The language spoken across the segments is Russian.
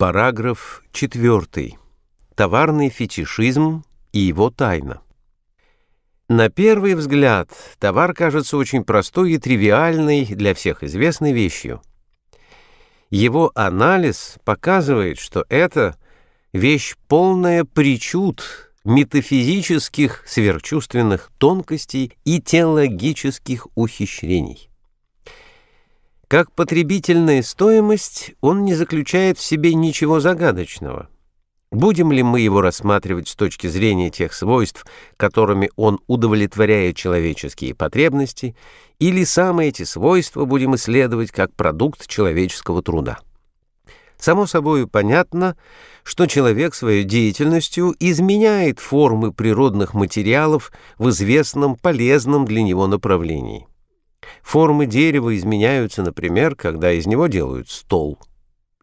Параграф 4. Товарный фетишизм и его тайна. На первый взгляд товар кажется очень простой и тривиальной для всех известной вещью. Его анализ показывает, что это вещь полная причуд метафизических сверхчувственных тонкостей и теологических ухищрений. Как потребительная стоимость, он не заключает в себе ничего загадочного. Будем ли мы его рассматривать с точки зрения тех свойств, которыми он удовлетворяет человеческие потребности, или самые эти свойства будем исследовать как продукт человеческого труда? Само собой понятно, что человек своей деятельностью изменяет формы природных материалов в известном полезном для него направлении. Формы дерева изменяются, например, когда из него делают стол.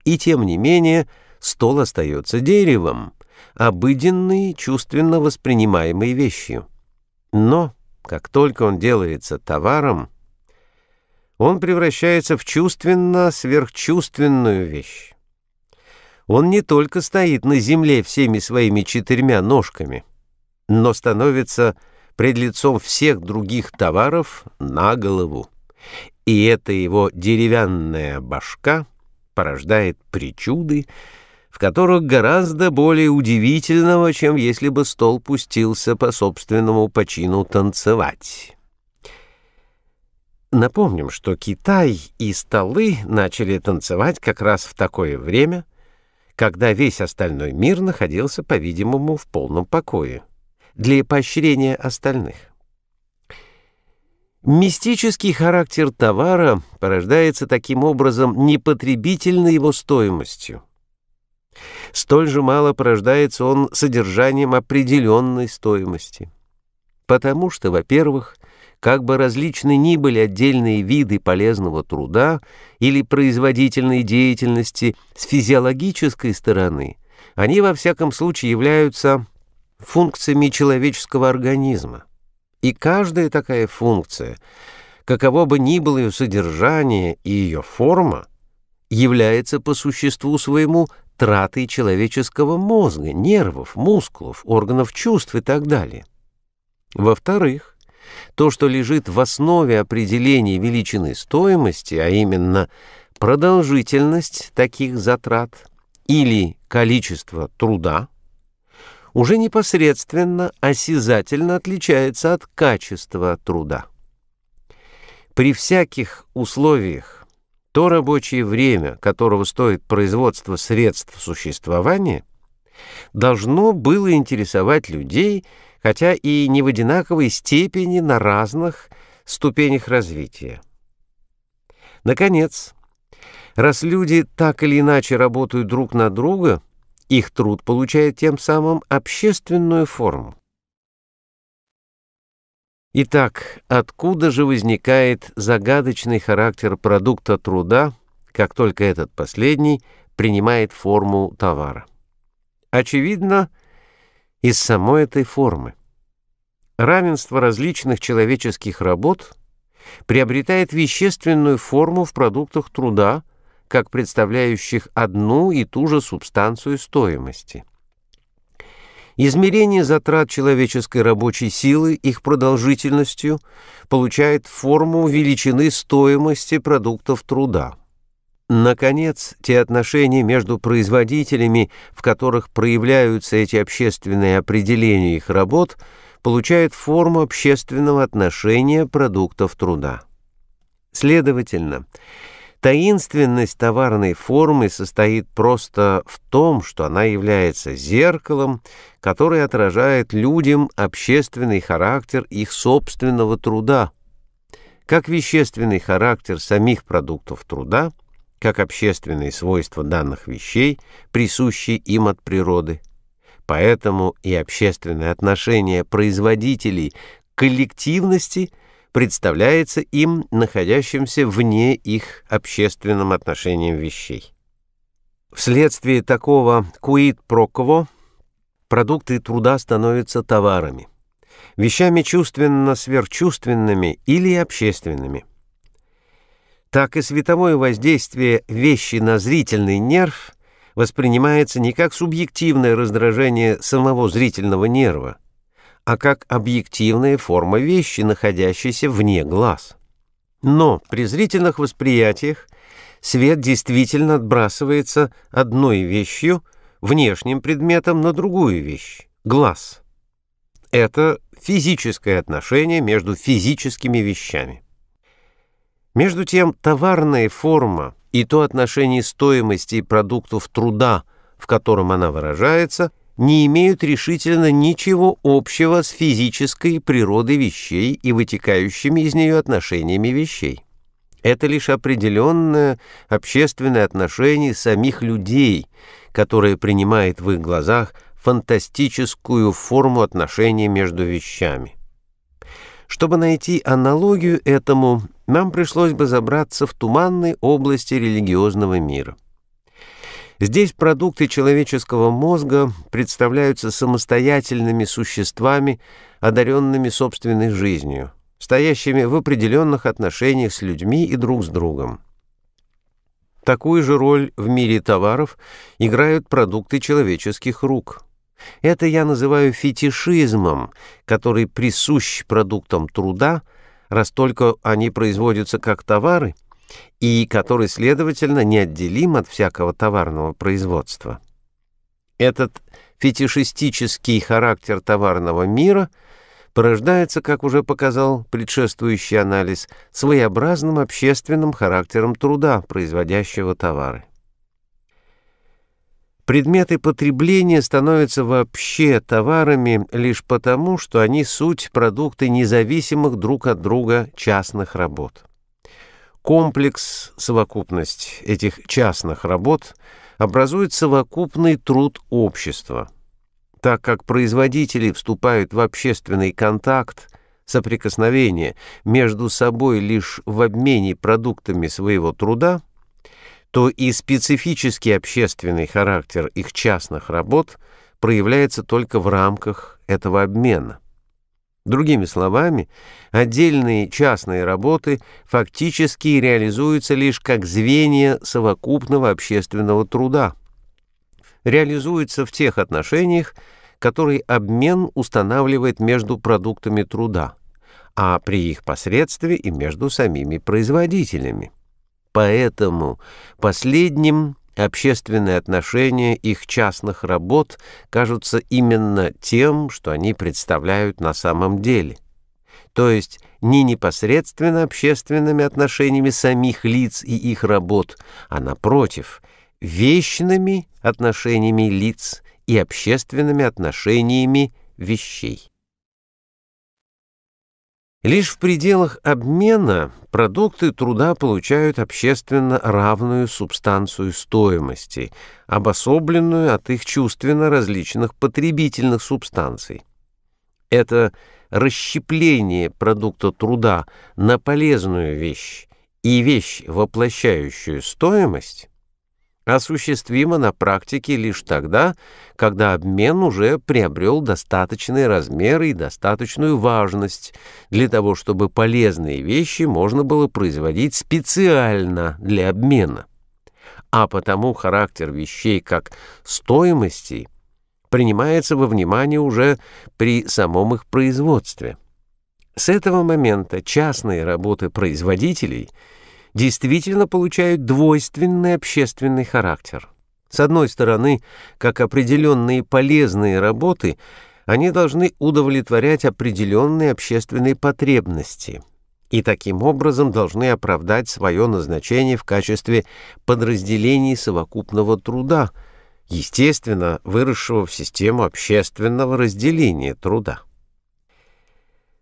И тем не менее, стол остается деревом, обыденной, чувственно воспринимаемой вещью. Но как только он делается товаром, он превращается в чувственно-сверхчувственную вещь. Он не только стоит на земле всеми своими четырьмя ножками, но становится пред лицом всех других товаров на голову. И эта его деревянная башка порождает причуды, в которых гораздо более удивительного, чем если бы стол пустился по собственному почину танцевать. Напомним, что Китай и столы начали танцевать как раз в такое время, когда весь остальной мир находился, по-видимому, в полном покое для поощрения остальных. Мистический характер товара порождается таким образом непотребительной его стоимостью. Столь же мало порождается он содержанием определенной стоимости. Потому что, во-первых, как бы различны ни были отдельные виды полезного труда или производительной деятельности с физиологической стороны, они во всяком случае являются функциями человеческого организма. И каждая такая функция, каково бы ни было ее содержание и ее форма, является по существу своему тратой человеческого мозга, нервов, мускулов, органов чувств и так далее. Во-вторых, то, что лежит в основе определения величины стоимости, а именно продолжительность таких затрат или количество труда, уже непосредственно осязательно отличается от качества труда. При всяких условиях то рабочее время, которого стоит производство средств существования, должно было интересовать людей, хотя и не в одинаковой степени на разных ступенях развития. Наконец, раз люди так или иначе работают друг на друга – их труд получает тем самым общественную форму. Итак, откуда же возникает загадочный характер продукта труда, как только этот последний принимает форму товара? Очевидно, из самой этой формы. Равенство различных человеческих работ приобретает вещественную форму в продуктах труда – как представляющих одну и ту же субстанцию стоимости. Измерение затрат человеческой рабочей силы их продолжительностью получает форму величины стоимости продуктов труда. Наконец, те отношения между производителями, в которых проявляются эти общественные определения их работ, получают форму общественного отношения продуктов труда. Следовательно, Таинственность товарной формы состоит просто в том, что она является зеркалом, которое отражает людям общественный характер их собственного труда, как вещественный характер самих продуктов труда, как общественные свойства данных вещей, присущие им от природы. Поэтому и общественное отношение производителей к коллективности – представляется им находящимся вне их общественным отношением вещей. Вследствие такого «куит прокво» продукты труда становятся товарами, вещами чувственно-сверхчувственными или общественными. Так и световое воздействие вещи на зрительный нерв воспринимается не как субъективное раздражение самого зрительного нерва, а как объективная форма вещи, находящейся вне глаз. Но при зрительных восприятиях свет действительно отбрасывается одной вещью, внешним предметом, на другую вещь — глаз. Это физическое отношение между физическими вещами. Между тем, товарная форма и то отношение стоимости продуктов труда, в котором она выражается — не имеют решительно ничего общего с физической природой вещей и вытекающими из нее отношениями вещей. Это лишь определенное общественное отношение самих людей, которое принимает в их глазах фантастическую форму отношений между вещами. Чтобы найти аналогию этому, нам пришлось бы забраться в туманной области религиозного мира – Здесь продукты человеческого мозга представляются самостоятельными существами, одаренными собственной жизнью, стоящими в определенных отношениях с людьми и друг с другом. Такую же роль в мире товаров играют продукты человеческих рук. Это я называю фетишизмом, который присущ продуктам труда, раз только они производятся как товары – и который, следовательно, неотделим от всякого товарного производства. Этот фетишистический характер товарного мира порождается, как уже показал предшествующий анализ, своеобразным общественным характером труда, производящего товары. Предметы потребления становятся вообще товарами лишь потому, что они суть продукты независимых друг от друга частных работ. Комплекс, совокупность этих частных работ образует совокупный труд общества. Так как производители вступают в общественный контакт, соприкосновение между собой лишь в обмене продуктами своего труда, то и специфический общественный характер их частных работ проявляется только в рамках этого обмена. Другими словами, отдельные частные работы фактически реализуются лишь как звенья совокупного общественного труда. Реализуются в тех отношениях, которые обмен устанавливает между продуктами труда, а при их посредстве и между самими производителями. Поэтому последним общественные отношения их частных работ кажутся именно тем, что они представляют на самом деле, то есть не непосредственно общественными отношениями самих лиц и их работ, а, напротив, вечными отношениями лиц и общественными отношениями вещей. Лишь в пределах обмена продукты труда получают общественно равную субстанцию стоимости, обособленную от их чувственно различных потребительных субстанций. Это расщепление продукта труда на полезную вещь и вещь, воплощающую стоимость, осуществима на практике лишь тогда, когда обмен уже приобрел достаточные размеры и достаточную важность для того, чтобы полезные вещи можно было производить специально для обмена. А потому характер вещей как стоимости принимается во внимание уже при самом их производстве. С этого момента частные работы производителей – действительно получают двойственный общественный характер. С одной стороны, как определенные полезные работы, они должны удовлетворять определенные общественные потребности и таким образом должны оправдать свое назначение в качестве подразделений совокупного труда, естественно, выросшего в систему общественного разделения труда.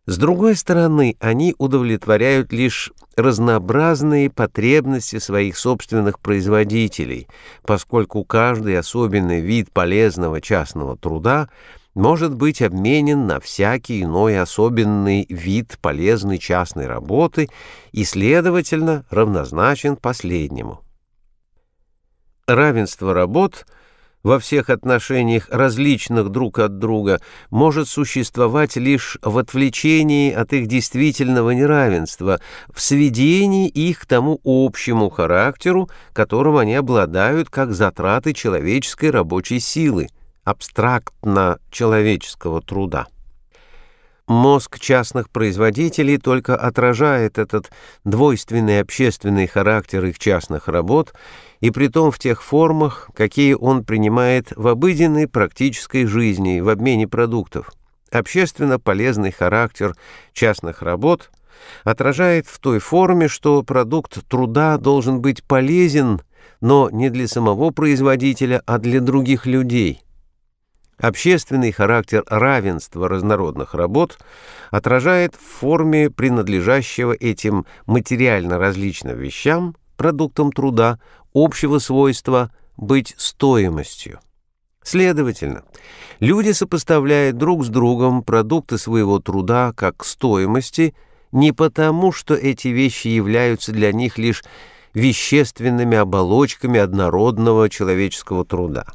С другой стороны, они удовлетворяют лишь разнообразные потребности своих собственных производителей, поскольку каждый особенный вид полезного частного труда может быть обменен на всякий иной особенный вид полезной частной работы и, следовательно, равнозначен последнему. Равенство работ – во всех отношениях различных друг от друга, может существовать лишь в отвлечении от их действительного неравенства, в сведении их к тому общему характеру, которым они обладают как затраты человеческой рабочей силы, абстрактно человеческого труда. Мозг частных производителей только отражает этот двойственный общественный характер их частных работ и притом в тех формах, какие он принимает в обыденной практической жизни, в обмене продуктов. Общественно полезный характер частных работ отражает в той форме, что продукт труда должен быть полезен, но не для самого производителя, а для других людей – Общественный характер равенства разнородных работ отражает в форме принадлежащего этим материально различным вещам продуктом труда, общего свойства быть стоимостью. Следовательно, люди сопоставляют друг с другом продукты своего труда как стоимости не потому, что эти вещи являются для них лишь вещественными оболочками однородного человеческого труда.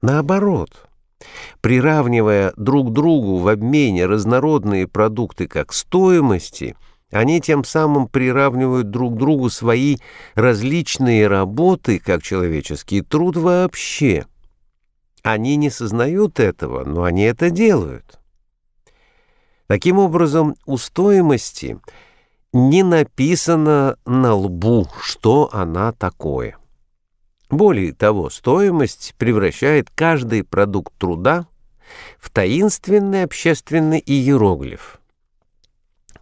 Наоборот, приравнивая друг другу в обмене разнородные продукты как стоимости – они тем самым приравнивают друг другу свои различные работы, как человеческий труд вообще. Они не сознают этого, но они это делают. Таким образом, у стоимости не написано на лбу, что она такое. Более того, стоимость превращает каждый продукт труда в таинственный общественный иероглиф –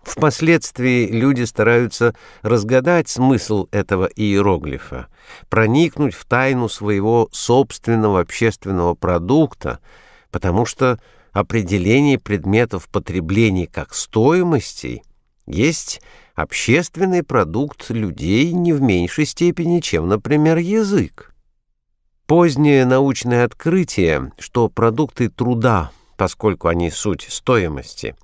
Впоследствии люди стараются разгадать смысл этого иероглифа, проникнуть в тайну своего собственного общественного продукта, потому что определение предметов потребления как стоимостей есть общественный продукт людей не в меньшей степени, чем, например, язык. Позднее научное открытие, что продукты труда – поскольку они суть стоимости,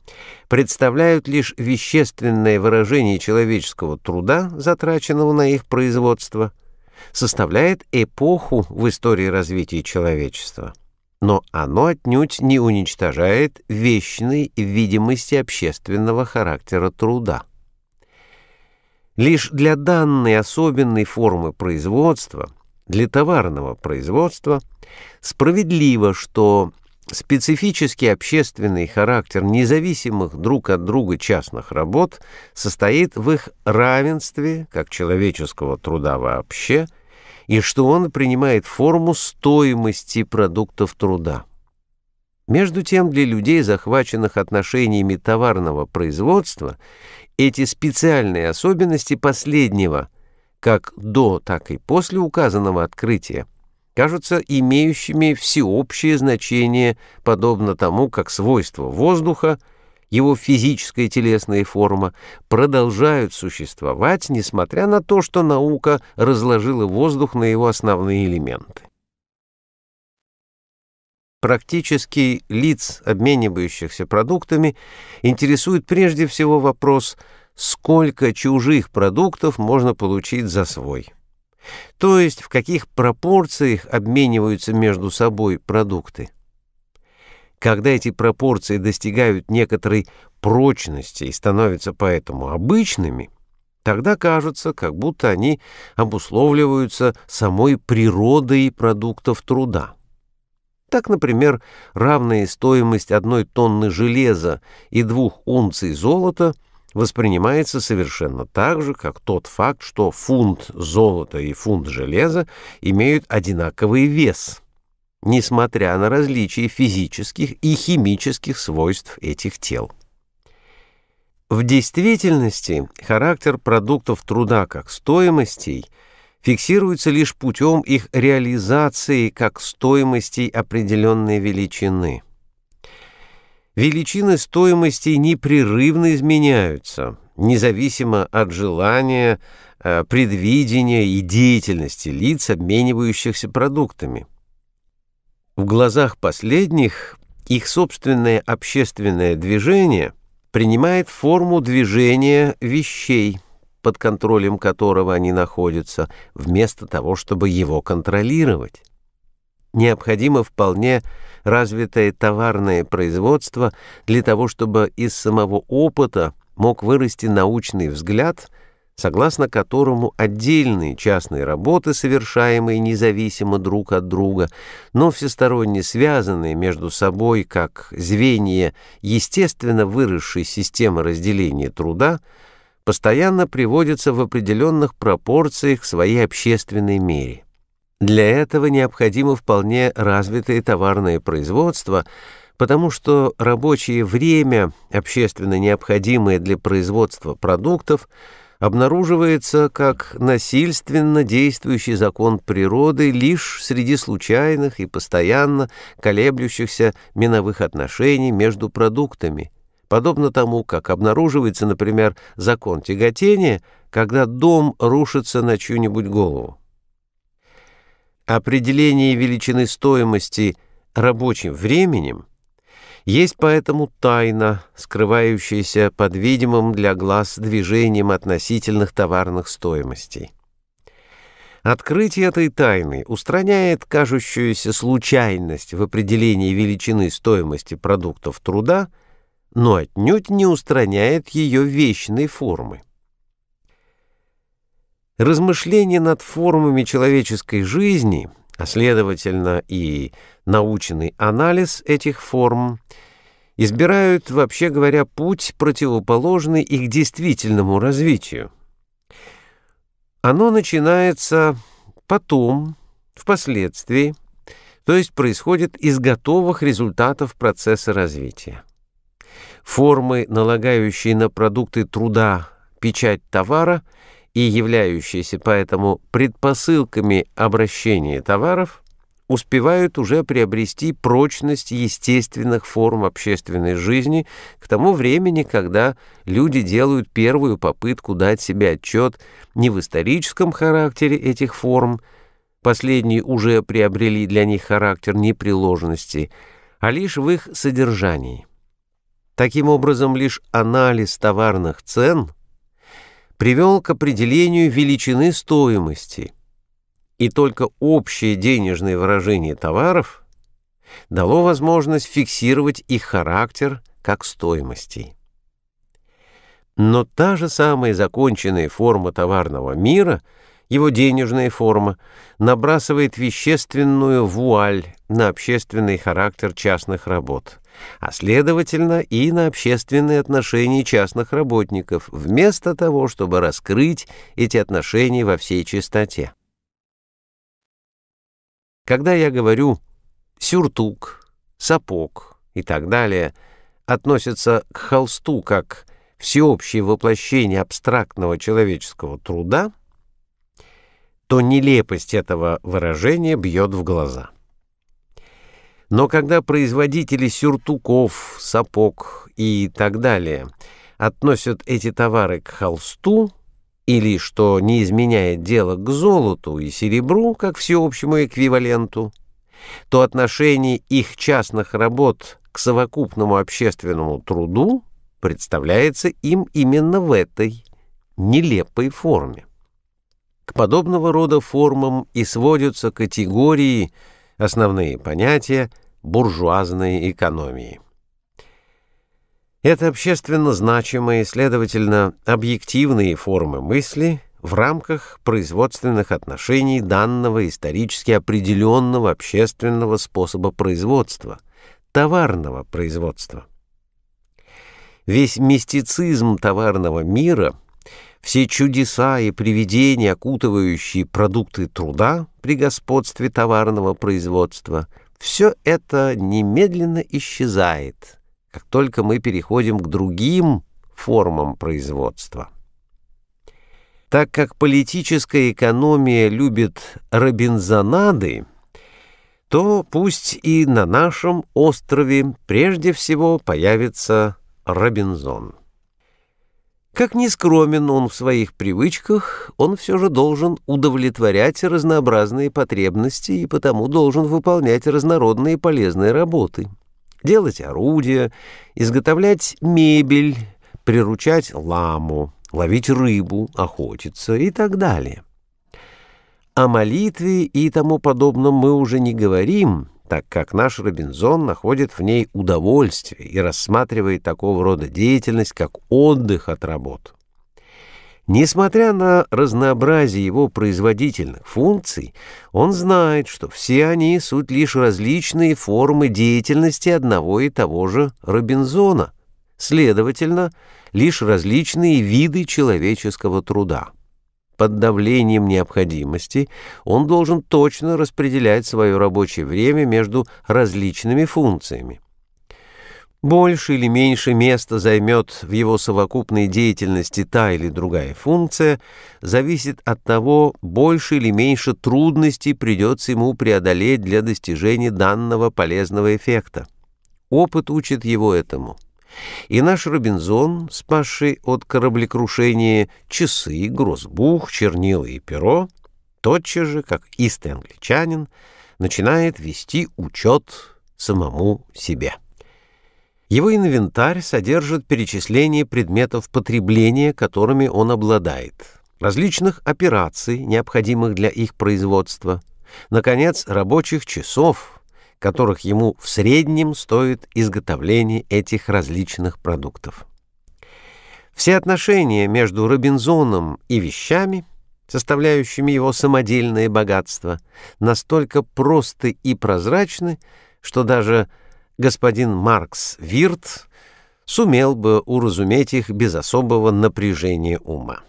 представляют лишь вещественное выражение человеческого труда, затраченного на их производство, составляет эпоху в истории развития человечества. Но оно отнюдь не уничтожает вечной видимости общественного характера труда. Лишь для данной особенной формы производства, для товарного производства, справедливо, что Специфический общественный характер независимых друг от друга частных работ состоит в их равенстве, как человеческого труда вообще, и что он принимает форму стоимости продуктов труда. Между тем, для людей, захваченных отношениями товарного производства, эти специальные особенности последнего, как до, так и после указанного открытия, кажутся имеющими всеобщее значение, подобно тому, как свойства воздуха, его физическая и телесная форма, продолжают существовать, несмотря на то, что наука разложила воздух на его основные элементы. Практически лиц, обменивающихся продуктами, интересует прежде всего вопрос, сколько чужих продуктов можно получить за свой то есть в каких пропорциях обмениваются между собой продукты. Когда эти пропорции достигают некоторой прочности и становятся поэтому обычными, тогда кажется, как будто они обусловливаются самой природой продуктов труда. Так, например, равная стоимость одной тонны железа и двух унций золота – воспринимается совершенно так же, как тот факт, что фунт золота и фунт железа имеют одинаковый вес, несмотря на различия физических и химических свойств этих тел. В действительности характер продуктов труда как стоимостей фиксируется лишь путем их реализации как стоимостей определенной величины – Величины стоимости непрерывно изменяются, независимо от желания, э, предвидения и деятельности лиц, обменивающихся продуктами. В глазах последних их собственное общественное движение принимает форму движения вещей, под контролем которого они находятся, вместо того, чтобы его контролировать. Необходимо вполне развитое товарное производство для того, чтобы из самого опыта мог вырасти научный взгляд, согласно которому отдельные частные работы, совершаемые независимо друг от друга, но всесторонне связанные между собой как звенья естественно выросшей системы разделения труда, постоянно приводятся в определенных пропорциях к своей общественной мере. Для этого необходимо вполне развитое товарное производство, потому что рабочее время, общественно необходимое для производства продуктов, обнаруживается как насильственно действующий закон природы лишь среди случайных и постоянно колеблющихся миновых отношений между продуктами, подобно тому, как обнаруживается, например, закон тяготения, когда дом рушится на чью-нибудь голову. Определение величины стоимости рабочим временем есть поэтому тайна, скрывающаяся под видимым для глаз движением относительных товарных стоимостей. Открытие этой тайны устраняет кажущуюся случайность в определении величины стоимости продуктов труда, но отнюдь не устраняет ее вечной формы. Размышления над формами человеческой жизни, а следовательно и научный анализ этих форм, избирают, вообще говоря, путь, противоположный их действительному развитию. Оно начинается потом, впоследствии, то есть происходит из готовых результатов процесса развития. Формы, налагающие на продукты труда печать товара – и являющиеся поэтому предпосылками обращения товаров, успевают уже приобрести прочность естественных форм общественной жизни к тому времени, когда люди делают первую попытку дать себе отчет не в историческом характере этих форм, последние уже приобрели для них характер непреложности, а лишь в их содержании. Таким образом, лишь анализ товарных цен – привел к определению величины стоимости, и только общее денежное выражение товаров дало возможность фиксировать их характер как стоимости. Но та же самая законченная форма товарного мира, его денежная форма, набрасывает вещественную вуаль на общественный характер частных работ – а следовательно и на общественные отношения частных работников, вместо того, чтобы раскрыть эти отношения во всей чистоте. Когда я говорю «сюртук», «сапог» и так далее, относятся к холсту как всеобщее воплощение абстрактного человеческого труда, то нелепость этого выражения бьет в глаза. Но когда производители сюртуков, сапог и так далее относят эти товары к холсту, или, что не изменяет дело, к золоту и серебру, как всеобщему эквиваленту, то отношение их частных работ к совокупному общественному труду представляется им именно в этой нелепой форме. К подобного рода формам и сводятся категории – Основные понятия буржуазной экономии. Это общественно значимые, следовательно, объективные формы мысли в рамках производственных отношений данного исторически определенного общественного способа производства, товарного производства. Весь мистицизм товарного мира – все чудеса и привидения, окутывающие продукты труда при господстве товарного производства, все это немедленно исчезает, как только мы переходим к другим формам производства. Так как политическая экономия любит робинзонады, то пусть и на нашем острове прежде всего появится Робинзон. Как ни скромен он в своих привычках, он все же должен удовлетворять разнообразные потребности и потому должен выполнять разнородные полезные работы. Делать орудия, изготовлять мебель, приручать ламу, ловить рыбу, охотиться и так далее. О молитве и тому подобном мы уже не говорим, так как наш Робинзон находит в ней удовольствие и рассматривает такого рода деятельность как отдых от работ. Несмотря на разнообразие его производительных функций, он знает, что все они суть лишь различные формы деятельности одного и того же Робинзона, следовательно, лишь различные виды человеческого труда под давлением необходимости, он должен точно распределять свое рабочее время между различными функциями. Больше или меньше места займет в его совокупной деятельности та или другая функция, зависит от того, больше или меньше трудностей придется ему преодолеть для достижения данного полезного эффекта. Опыт учит его этому. И наш Робинзон, спасший от кораблекрушения часы, грозбух, чернила и перо, тотчас же, как истый англичанин, начинает вести учет самому себе. Его инвентарь содержит перечисление предметов потребления, которыми он обладает, различных операций, необходимых для их производства, наконец, рабочих часов, которых ему в среднем стоит изготовление этих различных продуктов. Все отношения между Робинзоном и вещами, составляющими его самодельное богатство, настолько просты и прозрачны, что даже господин Маркс Вирт сумел бы уразуметь их без особого напряжения ума.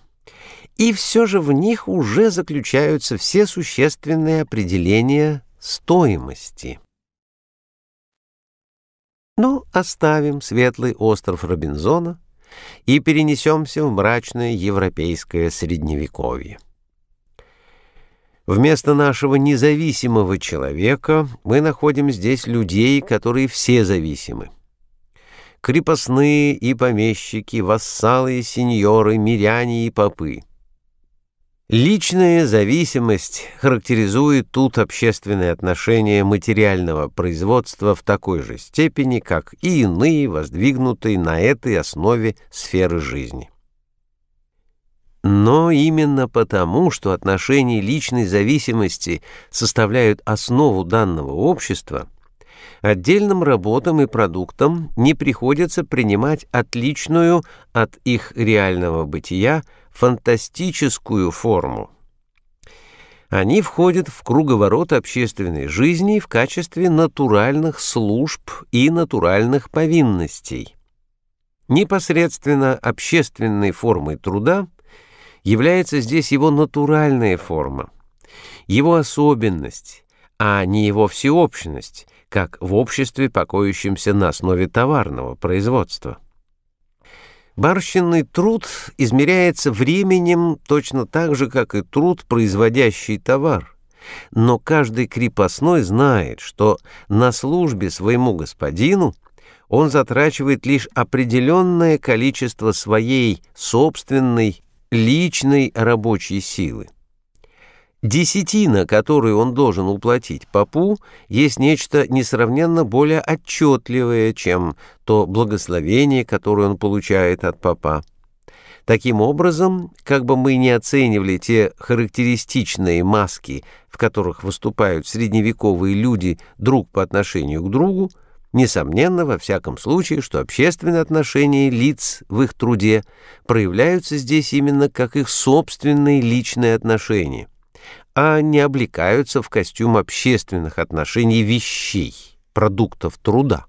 И все же в них уже заключаются все существенные определения стоимости. Но оставим светлый остров Робинзона и перенесемся в мрачное европейское средневековье. Вместо нашего независимого человека мы находим здесь людей, которые все зависимы. Крепостные и помещики, вассалы и сеньоры, миряне и попы — Личная зависимость характеризует тут общественные отношения материального производства в такой же степени, как и иные, воздвигнутые на этой основе сферы жизни. Но именно потому, что отношения личной зависимости составляют основу данного общества, отдельным работам и продуктам не приходится принимать отличную от их реального бытия – фантастическую форму. Они входят в круговорот общественной жизни в качестве натуральных служб и натуральных повинностей. Непосредственно общественной формой труда является здесь его натуральная форма, его особенность, а не его всеобщность, как в обществе, покоящемся на основе товарного производства. Барщинный труд измеряется временем точно так же, как и труд, производящий товар. Но каждый крепостной знает, что на службе своему господину он затрачивает лишь определенное количество своей собственной личной рабочей силы. Десятина, которую он должен уплатить папу, есть нечто несравненно более отчетливое, чем то благословение, которое он получает от папа. Таким образом, как бы мы ни оценивали те характеристичные маски, в которых выступают средневековые люди друг по отношению к другу, несомненно, во всяком случае, что общественные отношения лиц в их труде проявляются здесь именно как их собственные личные отношения – а не облекаются в костюм общественных отношений вещей, продуктов труда.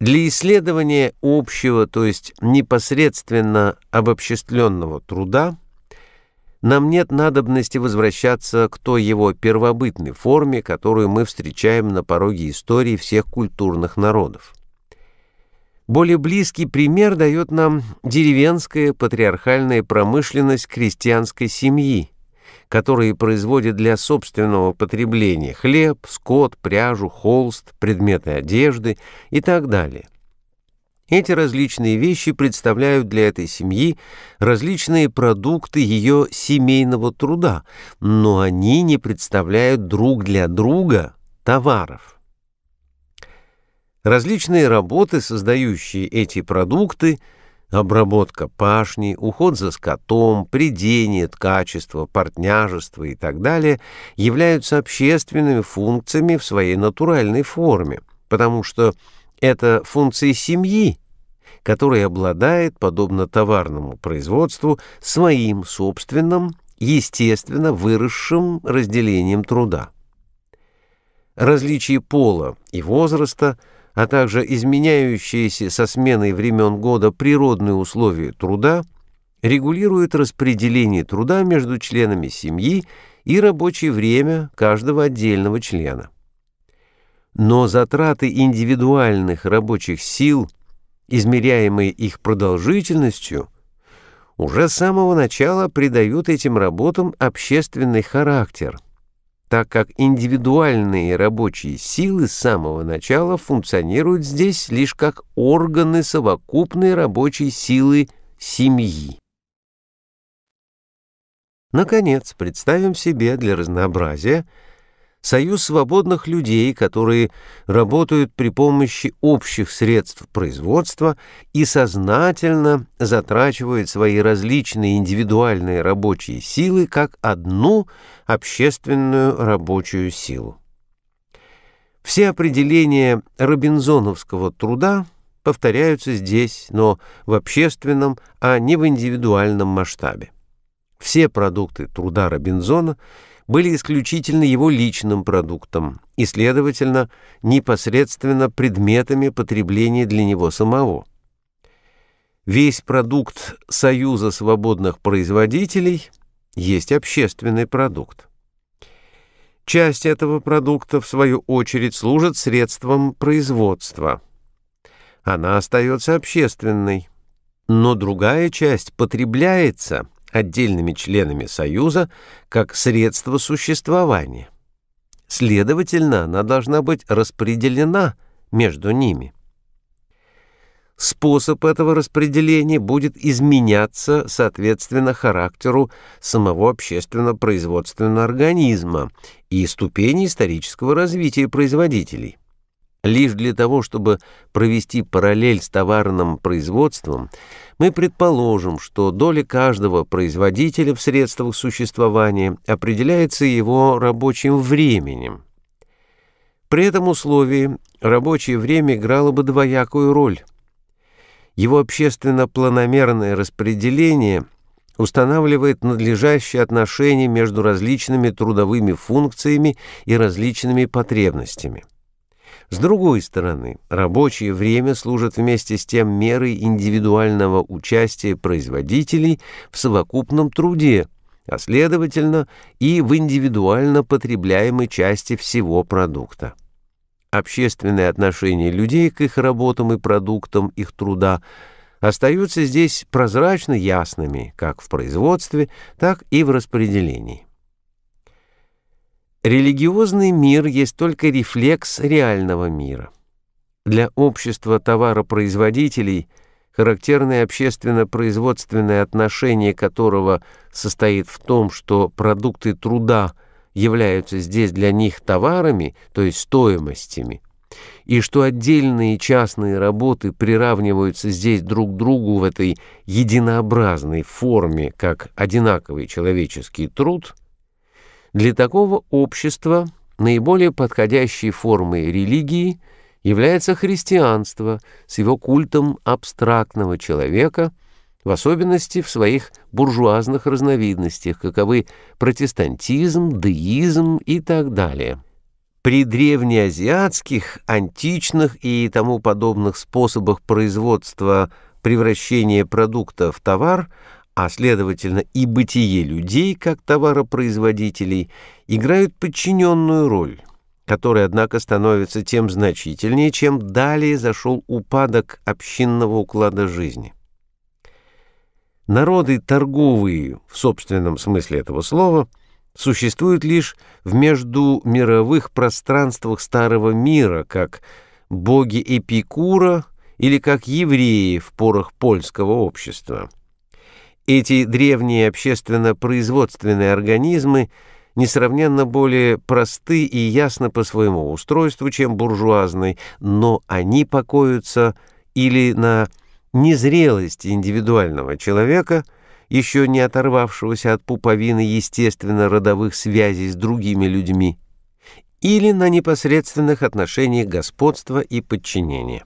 Для исследования общего, то есть непосредственно обобществленного труда, нам нет надобности возвращаться к той его первобытной форме, которую мы встречаем на пороге истории всех культурных народов. Более близкий пример дает нам деревенская патриархальная промышленность крестьянской семьи, которые производят для собственного потребления хлеб, скот, пряжу, холст, предметы одежды и так далее. Эти различные вещи представляют для этой семьи различные продукты ее семейного труда, но они не представляют друг для друга товаров. Различные работы, создающие эти продукты, обработка пашни, уход за скотом, придение, ткачество, портняжество и так далее, являются общественными функциями в своей натуральной форме, потому что это функции семьи, которая обладает, подобно товарному производству, своим собственным, естественно выросшим разделением труда. Различие пола и возраста – а также изменяющиеся со сменой времен года природные условия труда, регулирует распределение труда между членами семьи и рабочее время каждого отдельного члена. Но затраты индивидуальных рабочих сил, измеряемые их продолжительностью, уже с самого начала придают этим работам общественный характер – так как индивидуальные рабочие силы с самого начала функционируют здесь лишь как органы совокупной рабочей силы семьи. Наконец, представим себе для разнообразия – союз свободных людей, которые работают при помощи общих средств производства и сознательно затрачивают свои различные индивидуальные рабочие силы как одну общественную рабочую силу. Все определения робинзоновского труда повторяются здесь, но в общественном, а не в индивидуальном масштабе. Все продукты труда Робинзона – были исключительно его личным продуктом и, следовательно, непосредственно предметами потребления для него самого. Весь продукт Союза свободных производителей есть общественный продукт. Часть этого продукта, в свою очередь, служит средством производства. Она остается общественной, но другая часть потребляется – отдельными членами Союза как средство существования. Следовательно, она должна быть распределена между ними. Способ этого распределения будет изменяться соответственно характеру самого общественно-производственного организма и ступени исторического развития производителей. Лишь для того, чтобы провести параллель с товарным производством, мы предположим, что доля каждого производителя в средствах существования определяется его рабочим временем. При этом условии рабочее время играло бы двоякую роль. Его общественно-планомерное распределение устанавливает надлежащее отношение между различными трудовыми функциями и различными потребностями. С другой стороны, рабочее время служит вместе с тем мерой индивидуального участия производителей в совокупном труде, а следовательно и в индивидуально потребляемой части всего продукта. Общественные отношения людей к их работам и продуктам их труда остаются здесь прозрачно ясными как в производстве, так и в распределении. Религиозный мир есть только рефлекс реального мира. Для общества товаропроизводителей, характерное общественно-производственное отношение которого состоит в том, что продукты труда являются здесь для них товарами, то есть стоимостями, и что отдельные частные работы приравниваются здесь друг к другу в этой единообразной форме, как одинаковый человеческий труд – для такого общества наиболее подходящей формой религии является христианство с его культом абстрактного человека, в особенности в своих буржуазных разновидностях, каковы протестантизм, деизм и так далее. При древнеазиатских, античных и тому подобных способах производства превращения продукта в товар – а следовательно и бытие людей как товаропроизводителей, играют подчиненную роль, которая, однако, становится тем значительнее, чем далее зашел упадок общинного уклада жизни. Народы торговые, в собственном смысле этого слова, существуют лишь в междумировых пространствах Старого мира, как боги Эпикура или как евреи в порах польского общества – эти древние общественно-производственные организмы несравненно более просты и ясны по своему устройству, чем буржуазный. но они покоятся или на незрелости индивидуального человека, еще не оторвавшегося от пуповины естественно-родовых связей с другими людьми, или на непосредственных отношениях господства и подчинения.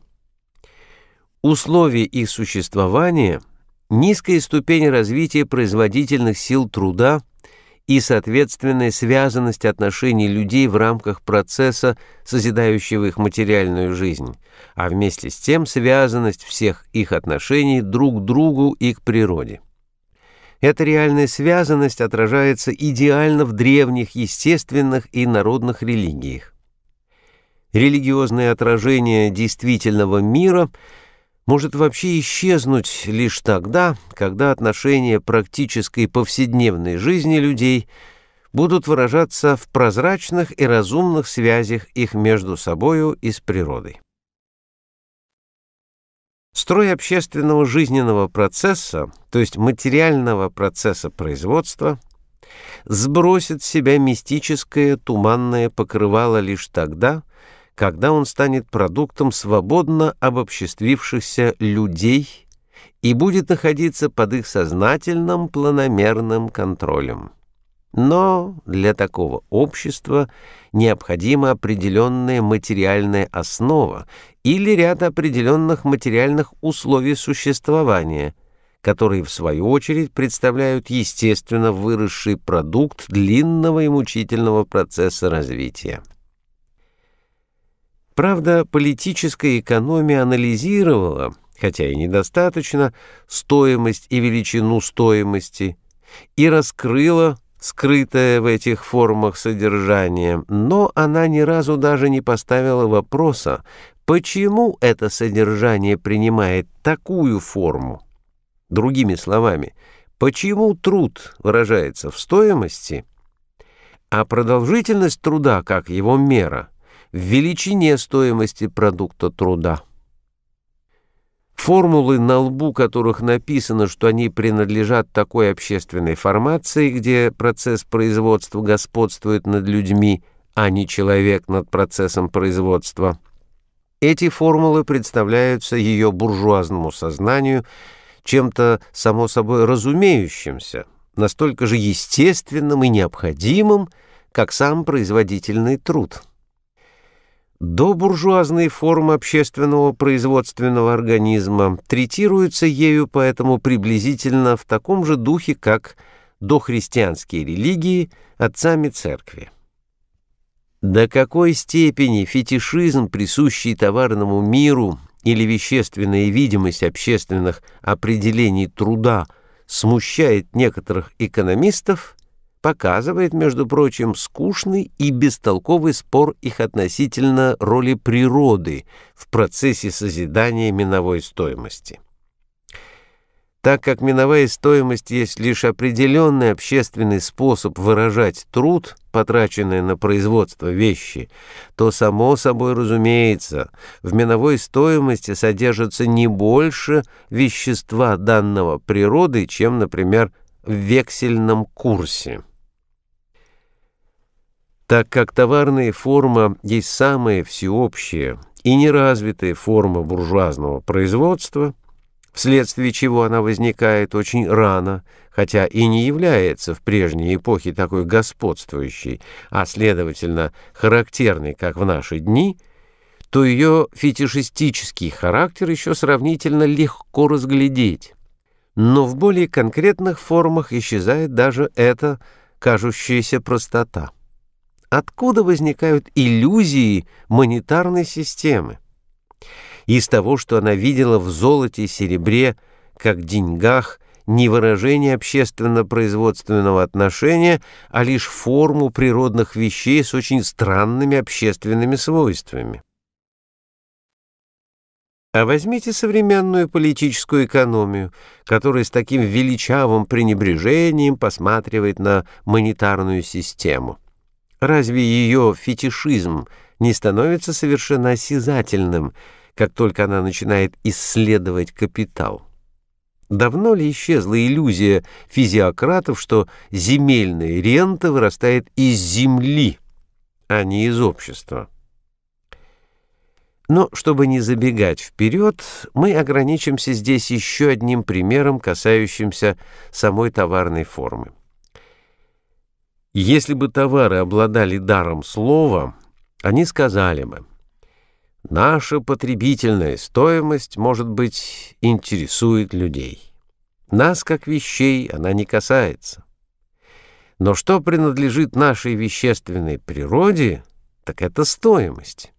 Условия их существования – низкая ступень развития производительных сил труда и, соответственная связанность отношений людей в рамках процесса, созидающего их материальную жизнь, а вместе с тем связанность всех их отношений друг к другу и к природе. Эта реальная связанность отражается идеально в древних естественных и народных религиях. Религиозное отражение действительного мира – может вообще исчезнуть лишь тогда, когда отношения практической повседневной жизни людей будут выражаться в прозрачных и разумных связях их между собою и с природой. Строй общественного жизненного процесса, то есть материального процесса производства, сбросит с себя мистическое туманное покрывало лишь тогда, когда он станет продуктом свободно обобществившихся людей и будет находиться под их сознательным планомерным контролем. Но для такого общества необходима определенная материальная основа или ряд определенных материальных условий существования, которые, в свою очередь, представляют естественно выросший продукт длинного и мучительного процесса развития. Правда, политическая экономия анализировала, хотя и недостаточно, стоимость и величину стоимости и раскрыла скрытое в этих формах содержание, но она ни разу даже не поставила вопроса, почему это содержание принимает такую форму. Другими словами, почему труд выражается в стоимости, а продолжительность труда как его мера – в величине стоимости продукта труда. Формулы, на лбу которых написано, что они принадлежат такой общественной формации, где процесс производства господствует над людьми, а не человек над процессом производства. Эти формулы представляются ее буржуазному сознанию чем-то само собой разумеющимся, настолько же естественным и необходимым, как сам производительный труд. До буржуазной формы общественного производственного организма третируются ею поэтому приблизительно в таком же духе, как дохристианские религии отцами церкви. До какой степени фетишизм, присущий товарному миру или вещественная видимость общественных определений труда, смущает некоторых экономистов – показывает, между прочим, скучный и бестолковый спор их относительно роли природы в процессе созидания миновой стоимости. Так как миновая стоимость есть лишь определенный общественный способ выражать труд, потраченный на производство вещи, то, само собой разумеется, в миновой стоимости содержится не больше вещества данного природы, чем, например, в вексельном курсе так как товарная форма есть самая всеобщая и неразвитая форма буржуазного производства, вследствие чего она возникает очень рано, хотя и не является в прежней эпохе такой господствующей, а, следовательно, характерной, как в наши дни, то ее фетишистический характер еще сравнительно легко разглядеть. Но в более конкретных формах исчезает даже эта кажущаяся простота. Откуда возникают иллюзии монетарной системы? Из того, что она видела в золоте и серебре, как деньгах, не выражение общественно-производственного отношения, а лишь форму природных вещей с очень странными общественными свойствами. А возьмите современную политическую экономию, которая с таким величавым пренебрежением посматривает на монетарную систему. Разве ее фетишизм не становится совершенно осязательным, как только она начинает исследовать капитал? Давно ли исчезла иллюзия физиократов, что земельная рента вырастает из земли, а не из общества? Но, чтобы не забегать вперед, мы ограничимся здесь еще одним примером, касающимся самой товарной формы. Если бы товары обладали даром слова, они сказали бы, «Наша потребительная стоимость, может быть, интересует людей. Нас, как вещей, она не касается. Но что принадлежит нашей вещественной природе, так это стоимость.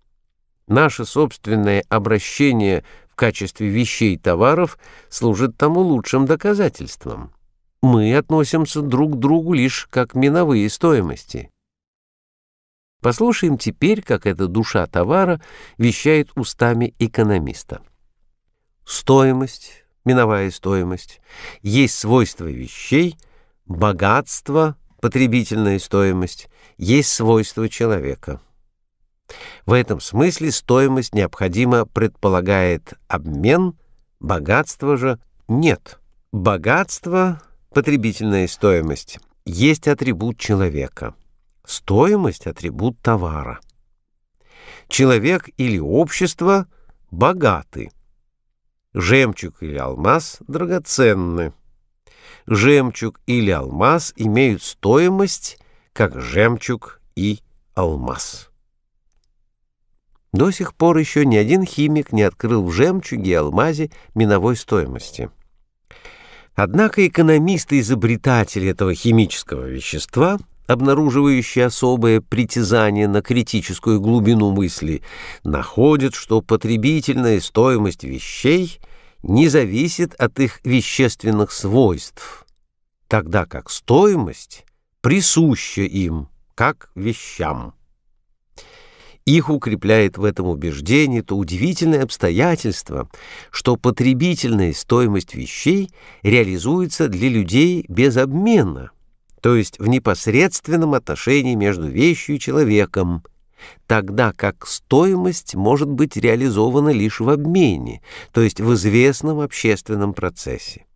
Наше собственное обращение в качестве вещей товаров служит тому лучшим доказательством» мы относимся друг к другу лишь как миновые стоимости. Послушаем теперь, как эта душа товара вещает устами экономиста. Стоимость, миновая стоимость, есть свойство вещей, богатство, потребительная стоимость, есть свойство человека. В этом смысле стоимость необходимо предполагает обмен, богатство же нет. Богатство Потребительная стоимость есть атрибут человека. Стоимость – атрибут товара. Человек или общество богаты. Жемчуг или алмаз драгоценны. Жемчуг или алмаз имеют стоимость, как жемчуг и алмаз. До сих пор еще ни один химик не открыл в жемчуге и алмазе миновой стоимости – Однако экономисты-изобретатели этого химического вещества, обнаруживающие особое притязание на критическую глубину мысли, находят, что потребительная стоимость вещей не зависит от их вещественных свойств, тогда как стоимость присуща им, как вещам. Их укрепляет в этом убеждении то удивительное обстоятельство, что потребительная стоимость вещей реализуется для людей без обмена, то есть в непосредственном отношении между вещью и человеком, тогда как стоимость может быть реализована лишь в обмене, то есть в известном общественном процессе.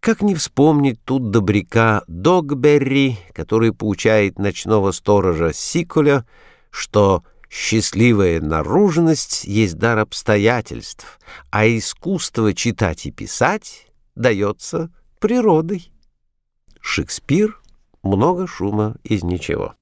Как не вспомнить тут добряка Догберри, который получает ночного сторожа Сиколя, что счастливая наружность есть дар обстоятельств, а искусство читать и писать дается природой. Шекспир «Много шума из ничего».